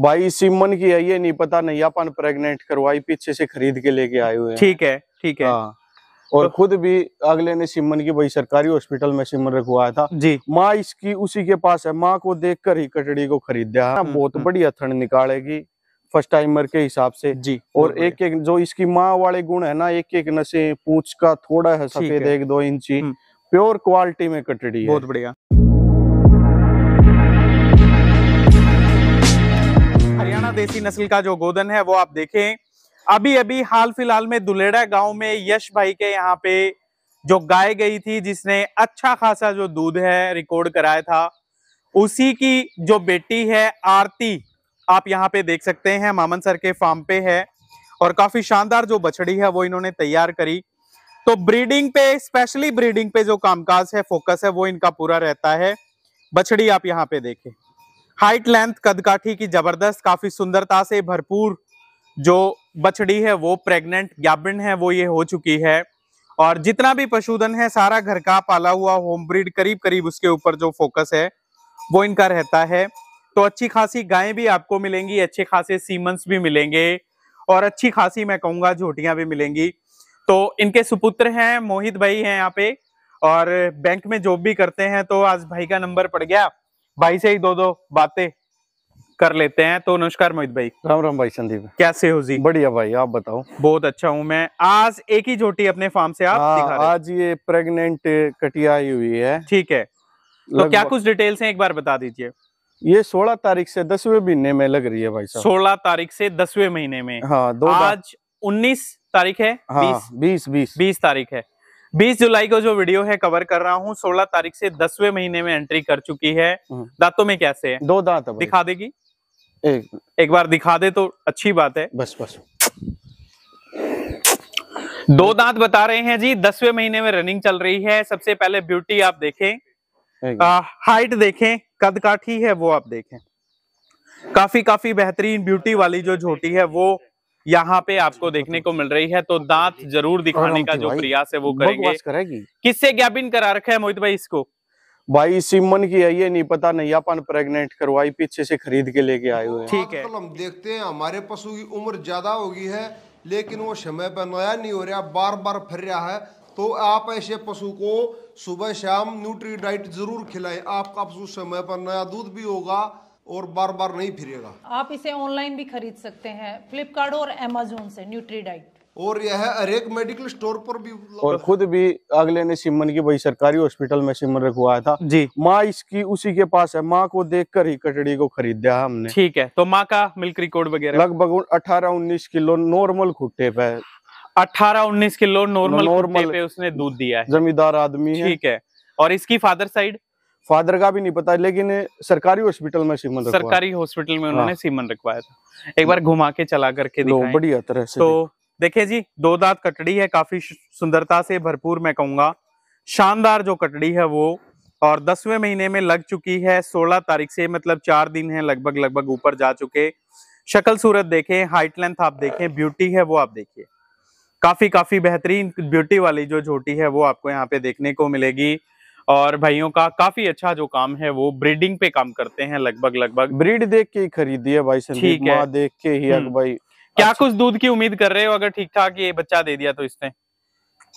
भाई सिमन की है ये नहीं पता नहीं अपन प्रेग्नेंट करवाई पीछे से खरीद के लेके आए हुए ठीक है ठीक है हाँ। और तो, खुद भी अगले ने सिमन की भाई सरकारी हॉस्पिटल में सिमन रखवाया था जी माँ इसकी उसी के पास है माँ को देखकर ही कटड़ी को खरीदा है हाँ, हम्म, बहुत हम्म। बढ़िया थंड निकालेगी फर्स्ट टाइमर के हिसाब से जी और एक एक जो इसकी माँ वाले गुण है ना एक एक नशे पूछ का थोड़ा है सफेद एक दो इंची प्योर हम्म। क्वालिटी में कटड़ी बहुत बढ़िया देसी नस्ल का जो गोदन है वो आप देखें अभी अभी हाल फिलहाल में दुलेड़ा गांव में यश भाई के यहाँ पे जो गाय गई थी जिसने अच्छा खासा जो दूध है रिकॉर्ड कराया था उसी की जो बेटी है आरती आप यहाँ पे देख सकते हैं मामन सर के फार्म पे है और काफी शानदार जो बछड़ी है वो इन्होंने तैयार करी तो ब्रीडिंग पे स्पेशली ब्रीडिंग पे जो कामकाज है फोकस है वो इनका पूरा रहता है बछड़ी आप यहाँ पे देखें हाइट लेंथ कदकाठी की जबरदस्त काफी सुंदरता से भरपूर जो बछड़ी है वो प्रेग्नेंट गैबिन है वो ये हो चुकी है और जितना भी पशुधन है सारा घर का पाला हुआ होम ब्रीड करीब करीब उसके ऊपर जो फोकस है वो इनका रहता है तो अच्छी खासी गायें भी आपको मिलेंगी अच्छे खासे सीमंस भी मिलेंगे और अच्छी खासी मैं कहूँगा झोटियाँ भी मिलेंगी तो इनके सुपुत्र हैं मोहित भाई हैं यहाँ पे और बैंक में जॉब भी करते हैं तो आज भाई का नंबर पड़ गया भाई से ही दो दो बातें कर लेते हैं तो नमस्कार मोहित भाई राम राम भाई संदीप कैसे हो जी बढ़िया भाई आप बताओ बहुत अच्छा हूँ मैं आज एक ही झोटी अपने फार्म से आप आ, हाँ, दिखा रहे। आज ये प्रेग्नेंट कटिया आई हुई है ठीक है तो क्या कुछ डिटेल्स हैं एक बार बता दीजिए ये सोलह तारीख से दसवें महीने में लग रही है भाई साहब सोलह तारीख से दसवें महीने में हाँ दो आज उन्नीस तारीख है हाँ, बीस बीस बीस तारीख है बीस जुलाई को जो वीडियो है कवर कर रहा हूँ सोलह तारीख से दसवें महीने में एंट्री कर चुकी है हम्म। दांतों में कैसे है दो दांत दिखा देगी एक एक बार दिखा दे तो अच्छी बात है बस बस दो दांत बता रहे हैं जी दसवें महीने में रनिंग चल रही है सबसे पहले ब्यूटी आप देखें आ, हाइट देखें कद काठी है वो आप देखें काफी काफी बेहतरीन ब्यूटी वाली जो झोटी है वो यहाँ पे आपको देखने को मिल रही है तो दांत जरूर दिखाने का जो प्रयास है वो करेंगे किससे ज्ञापिन करा रखा है मोहित भाई इसको भाई सिमन की है ये नहीं पता नहीं अपन प्रेग्नेंट करवाई पीछे से खरीद के लेके आए हुए ठीक है हम देखते हैं हमारे पशु की उम्र ज्यादा होगी है लेकिन वो समय पर नया नहीं हो रहा बार बार फिर रहा है तो आप ऐसे पशु को सुबह शाम न्यूट्री डाइट जरूर खिलाएं आपका पशु समय पर नया दूध भी होगा और बार बार नहीं फिरेगा आप इसे ऑनलाइन भी खरीद सकते हैं फ्लिपकार्ट और अमेजोन से न्यूट्री डाइट और यह हरेक मेडिकल स्टोर पर भी और खुद भी अगले ने सिमन की भाई सरकारी हॉस्पिटल में सिमन रखवाया था जी माँ इसकी उसी के पास है माँ को देखकर ही कटड़ी को खरीद दिया हमने ठीक है तो माँ का मिल्क रिकॉर्ड वगैरह लगभग अठारह उन्नीस किलो नॉर्मल खुट्टे पे अठारह उन्नीस किलो नॉर्मल नॉर्मल पे उसने दूध दिया है जमींदार आदमी ठीक है और इसकी फादर साइड फादर का भी नहीं पता लेकिन सरकारी हॉस्पिटल में सीमन सरकारी हॉस्पिटल में उन्होंने हाँ। सीमन रखवाया था एक बार घुमा के चला करके बढ़िया तरह से तो देखिये जी दो दांत कटड़ी है काफी सुंदरता से भरपूर मैं कहूंगा शानदार जो कटड़ी है वो और दसवें महीने में लग चुकी है सोलह तारीख से मतलब चार दिन है लगभग लगभग ऊपर जा चुके शक्ल सूरत देखें हाइट लेंथ आप देखें ब्यूटी है वो आप देखिए काफी काफी बेहतरीन ब्यूटी वाली जो झोटी है वो आपको यहाँ पे देखने को मिलेगी और भाइयों का काफी अच्छा जो काम है वो ब्रीडिंग पे काम करते हैं लगभग लगभग ब्रीड देख के ही खरीदी है भाई ठीक है देख के ही हम्म। भाई क्या अच्छा। कुछ दूध की उम्मीद कर रहे हो अगर ठीक ठाक ये बच्चा दे दिया तो इसने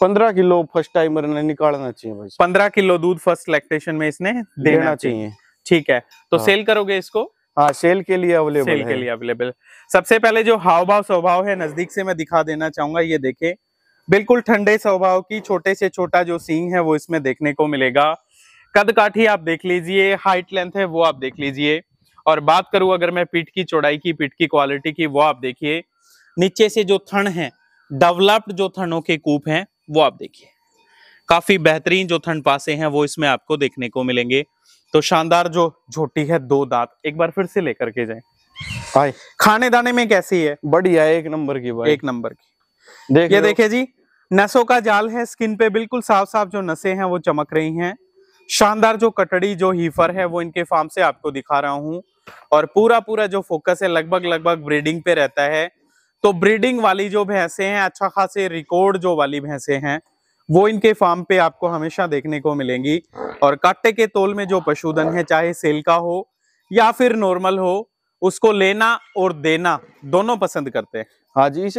पंद्रह किलो फर्स्ट टाइमर ने निकालना चाहिए भाई पंद्रह किलो दूध फर्स्ट लैक्टेशन में इसने देना चाहिए ठीक है तो सेल हाँ। करोगे इसको हाँ सेल के लिए अवेलेबल सेल के लिए अवेलेबल सबसे पहले जो हाव भाव स्वभाव है नजदीक से मैं दिखा देना चाहूंगा ये देखे बिल्कुल ठंडे स्वभाव की छोटे से छोटा जो सींग है वो इसमें देखने को मिलेगा कद काठी आप देख लीजिए हाइट लेंथ है वो आप देख लीजिए और बात करूं अगर मैं पीठ की चौड़ाई की पीठ की क्वालिटी की वो आप देखिए नीचे से जो थन है डेवलप्ड जो थनों के कूप हैं वो आप देखिए काफी बेहतरीन जो थन पासे हैं वो इसमें आपको देखने को मिलेंगे तो शानदार जो झोटी है दो दांत एक बार फिर से लेकर के जाए खाने दाने में कैसी है बढ़िया एक नंबर की एक नंबर की देख ये देखे जी नसों का जाल है स्किन पे बिल्कुल साफ साफ जो नसे हैं वो चमक रही हैं शानदार जो कटड़ी जो हीफर है वो इनके फार्म से आपको दिखा रहा हूँ और पूरा पूरा जो फोकस है लगभग लगभग ब्रीडिंग पे रहता है तो ब्रीडिंग वाली जो भैंसे हैं अच्छा खासे रिकॉर्ड जो वाली भैंसे हैं वो इनके फार्म पे आपको हमेशा देखने को मिलेंगी और काटे के तोल में जो पशुधन है चाहे सेल का हो या फिर नॉर्मल हो उसको लेना और देना दोनों पसंद करते हैं हाँ जी इस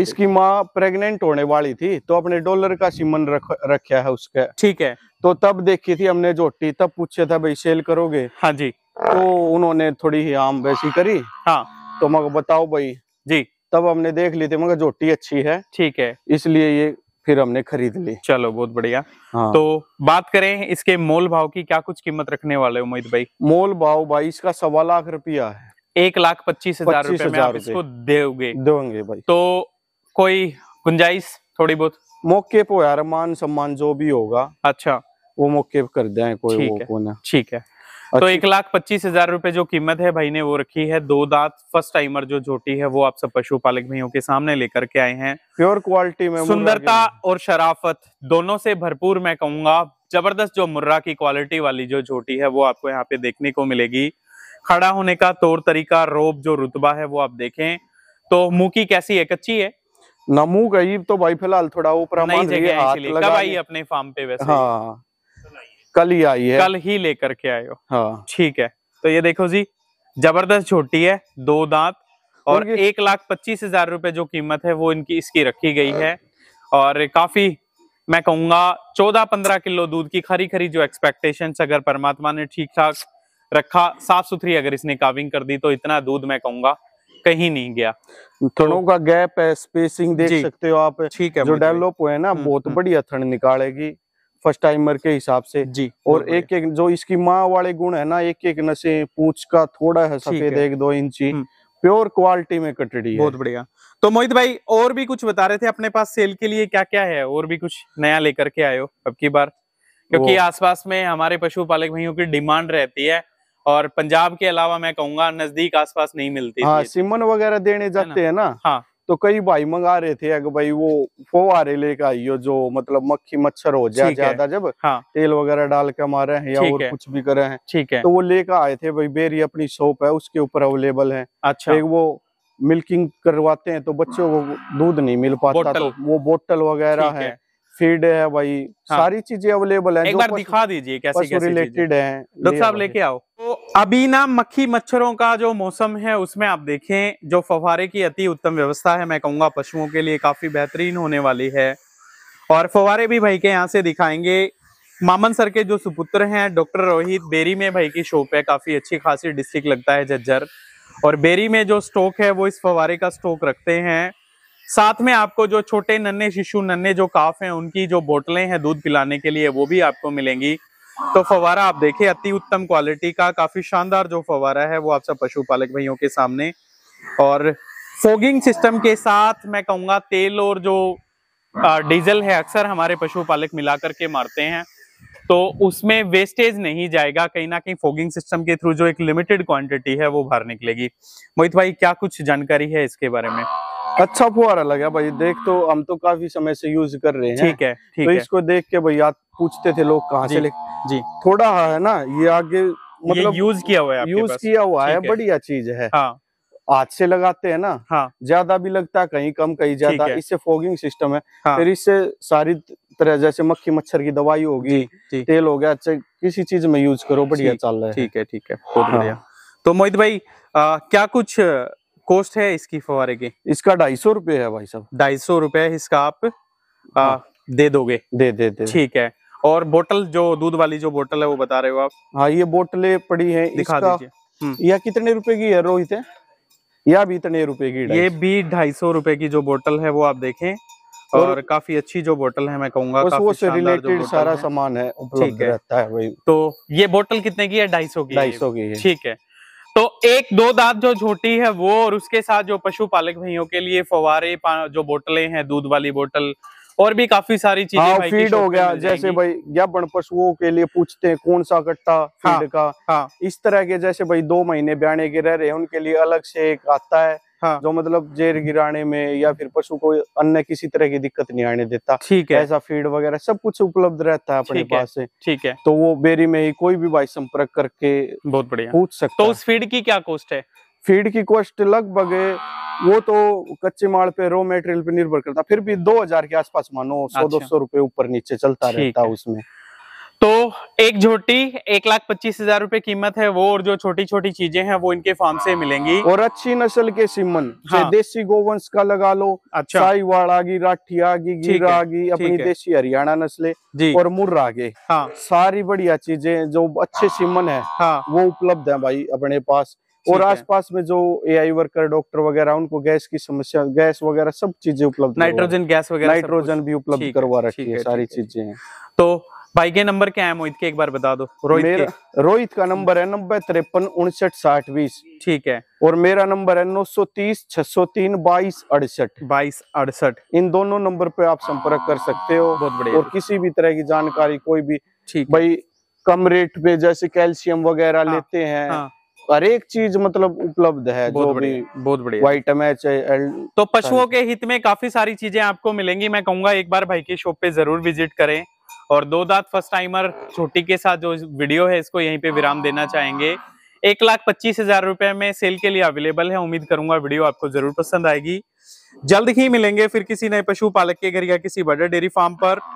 इसकी माँ प्रेग्नेंट होने वाली थी तो अपने डॉलर का सीमन रख रखा है उसके ठीक है तो तब देखी थी हमने जोटी तब पूछे था भाई सेल करोगे हाँ जी तो उन्होंने थोड़ी ही आम वैसी करी हाँ तो मगर बताओ भाई जी तब हमने देख ली थी मगर जोटी अच्छी है ठीक है इसलिए ये फिर हमने खरीद ली चलो बहुत बढ़िया हाँ। तो बात करें इसके मोल भाव की क्या कुछ कीमत रखने वाले उमित भाई मोल भाव भाई इसका सवा लाख रुपया है एक लाख पच्चीस हजार रूपए में आप इसको दोगे दोगे भाई तो कोई गुंजाइश थोड़ी बहुत मौके पर यार मान सम्मान जो भी होगा अच्छा वो मौके पर कर दें कोई वो ठीक है तो एक लाख पच्चीस हजार रूपए जो कीमत है भाई ने वो रखी है दो दांत फर्स्ट टाइमर जो झोटी है वो आप सब पशुपालक भाइयों के सामने लेकर के आए हैं प्योर क्वालिटी में सुंदरता और शराफत दोनों से भरपूर मैं कहूंगा जबरदस्त जो मुर्रा की क्वालिटी वाली जो झोटी है वो आपको यहाँ पे देखने को मिलेगी खड़ा होने का तौर तरीका रोब जो रुतबा है वो आप देखें तो मुंह की कैसी है कच्ची है ना गई तो भाई फिलहाल थोड़ा ऊपर कब आई अपने फार्म पे वैसे हाँ कल ही आई है कल ही लेकर के आयो हाँ ठीक है तो ये देखो जी जबरदस्त छोटी है दो दांत और एक लाख पच्चीस हजार रूपए जो कीमत है वो इनकी इसकी रखी गई है और काफी मैं कहूंगा चौदह पंद्रह किलो दूध की खरी खरी जो एक्सपेक्टेशन अगर परमात्मा ने ठीक ठाक रखा साफ सुथरी अगर इसने काविंग कर दी तो इतना दूध मैं कहूंगा कहीं नहीं गया थनों तो का गैप है स्पेसिंग देख सकते हो आप ठीक है जो डेवलप हुए ना हम्म, बहुत हम्म। बढ़िया थन निकालेगी फर्स्ट टाइमर के हिसाब से जी और एक एक जो इसकी माँ वाले गुण है ना एक एक नशे पूछ का थोड़ा है सफेद एक दो इंची हम्म। प्योर क्वालिटी में कटड़ी बहुत बढ़िया तो मोहित भाई और भी कुछ बता रहे थे अपने पास सेल के लिए क्या क्या है और भी कुछ नया लेकर के आयो अब की बार क्योंकि आसपास में हमारे पशुपालक भाइयों की डिमांड रहती है और पंजाब के अलावा मैं कहूँगा नजदीक आसपास नहीं मिलती हाँ सिमन वगैरह देने जाते है ना हाँ तो कई भाई मंगा रहे थे अगर भाई वो फोवारे लेकर आइयो जो मतलब मक्खी मच्छर हो जाए ज्यादा जब हाँ। तेल वगैरह डाल के मारे हैं या और है। कुछ भी करे हैं ठीक है तो वो लेकर आए थे भाई बेरी अपनी शॉप है उसके ऊपर अवेलेबल है अच्छा एक वो मिल्किंग करवाते हैं तो बच्चों को दूध नहीं मिल पाता तो वो बोतल वगैरह है फीड है भाई हाँ। सारी चीजें अवेलेबल है एक बार दिखा दीजिए कैसे कैसे रिलेटेड है डॉक्टर साहब लेके आओ तो अभी ना मक्खी मच्छरों का जो मौसम है उसमें आप देखें जो फवारे की अति उत्तम व्यवस्था है मैं कहूंगा पशुओं के लिए काफी बेहतरीन होने वाली है और फवारे भी भाई के यहाँ से दिखाएंगे मामन सर के जो सुपुत्र हैं डॉक्टर रोहित बेरी में भाई की शॉप है काफी अच्छी खासी डिस्ट्रिक्ट लगता है झज्जर और बेरी में जो स्टॉक है वो इस फवारे का स्टॉक रखते हैं साथ में आपको जो छोटे नन्हे शिशु नन्हे जो काफ हैं उनकी जो बोतलें हैं दूध पिलाने के लिए वो भी आपको मिलेंगी तो फवारा आप देखें अति उत्तम क्वालिटी का काफी शानदार जो फवारा है वो आप सब पशुपालक भाइयों के सामने और फोगिंग सिस्टम के साथ मैं कहूँगा तेल और जो डीजल है अक्सर हमारे पशुपालक मिला करके मारते हैं तो उसमें वेस्टेज नहीं जाएगा कहीं ना कहीं फोगिंग सिस्टम के थ्रू जो एक लिमिटेड क्वांटिटी है वो बाहर निकलेगी मोहित भाई क्या कुछ जानकारी है इसके बारे में अच्छा फुहारा लगा भाई देख तो हम तो काफी समय से यूज कर रहे हैं ठीक है ठीक तो है। इसको देख के भैया पूछते थे लोग कहाँ से ले जी थोड़ा हाँ है ना ये आगे मतलब यूज किया हुआ है यूज किया हुआ है बढ़िया चीज है हाथ से लगाते हैं ना हाँ ज्यादा भी लगता है कहीं कम कहीं ज्यादा इससे फोगिंग सिस्टम है हाँ। फिर इससे सारी तरह जैसे मक्खी मच्छर की दवाई होगी तेल हो गया अच्छा किसी चीज में यूज करो बढ़िया चल रहा है ठीक है ठीक है हाँ। तो मोहित भाई आ, क्या कुछ कॉस्ट है इसकी फवारे की इसका ढाई सौ रूपये है भाई साहब ढाई सौ रूपये इसका आप आ, हाँ। दे दोगे दे दे दे ठीक है और बोतल जो दूध वाली जो बोतल है वो बता रहे हो आप हाँ ये बोतलें पड़ी है दिखा दीजिए हम्म। यह कितने रुपए की है रोहित है यह भी इतने रुपए की ये भी ढाई सौ रूपये की जो बोतल है वो आप देखे और, और काफी अच्छी जो बोतल है मैं कहूंगा वो से रिलेटेड सारा सामान है उपलब्ध रहता है तो ये बोतल कितने की है ढाई सौ की ढाई सौ की ठीक है तो एक दो दांत जो झोटी है वो और उसके साथ जो पशुपालक भाइयों के लिए फवारे जो बोतलें हैं दूध वाली बोतल और भी काफी सारी चीजें हाँ, फीड हो गया जैसे भाई या बन पशुओं के लिए पूछते हैं कौन सा कट्टा फीड हाँ, का हाँ, इस तरह के जैसे भाई दो महीने ब्याने के रह रहे हैं उनके लिए अलग से एक आता है हाँ। जो मतलब जेर गिराने में या फिर पशु को अन्य किसी तरह की दिक्कत नहीं आने देता ठीक है ऐसा फीड वगैरह सब कुछ उपलब्ध रहता है अपने पास से ठीक है तो वो बेरी में ही कोई भी भाई संपर्क करके बहुत बढ़िया पूछ सकते तो उस फीड की क्या कॉस्ट है फीड की कॉस्ट लगभग वो तो कच्चे माल पे रॉ मेटेरियल पे निर्भर करता फिर भी दो हजार के आसपास मानो सौ दो अच्छा। सौ रूपये ऊपर नीचे चलता रहता है उसमें तो एक झोटी एक लाख पच्चीस हजार रूपए कीमत है वो और जो छोटी छोटी चीजें हैं वो इनके फार्म से मिलेंगी और अच्छी नस्ल के सिमन हाँ। देसी गोवंश का लगा लो अच्छा साईवाड़ागी राठियागी गिरागी अपनी देसी हरियाणा नस्लें और मुर्रागे हाँ सारी बढ़िया चीजें जो अच्छे सिमन है हाँ। वो उपलब्ध है भाई अपने पास और आसपास में जो एआई वर्कर डॉक्टर वगैरह उनको गैस की समस्या गैस वगैरह सब चीजें उपलब्ध नाइट्रोजन गैस वगैरह नाइट्रोजन भी उपलब्ध करवा रखी है सारी चीजें तो भाई के नंबर क्या है मोहित के एक बार बता दो रोहित रोहित का नंबर है नब्बे तिरपन उनसठ साठ बीस ठीक है और मेरा नंबर है नौ सौ तीस छह सौ तीन बाईस अड़सठ बाईस अड़सठ इन दोनों नंबर पे आप संपर्क कर सकते हो बहुत बढ़िया और किसी भी तरह की जानकारी कोई भी ठीक भाई कम रेट पे जैसे कैल्शियम वगैरह हाँ। लेते हैं हाँ। हर एक चीज मतलब उपलब्ध है जो भी बहुत बढ़िया व्हाइट एमएच तो पशुओं के हित में काफी सारी चीजें आपको मिलेंगी मैं कहूंगा एक बार भाई की शॉप पे जरूर विजिट करें और दो दांत फर्स्ट टाइमर छोटी के साथ जो वीडियो है इसको यहीं पे विराम देना चाहेंगे एक लाख पच्चीस हजार रुपए में सेल के लिए अवेलेबल है उम्मीद करूंगा वीडियो आपको जरूर पसंद आएगी जल्द ही मिलेंगे फिर किसी नए पशुपालक के घर या किसी बड़े डेयरी फार्म पर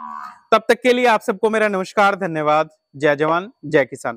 तब तक के लिए आप सबको मेरा नमस्कार धन्यवाद जय जवान जय किसान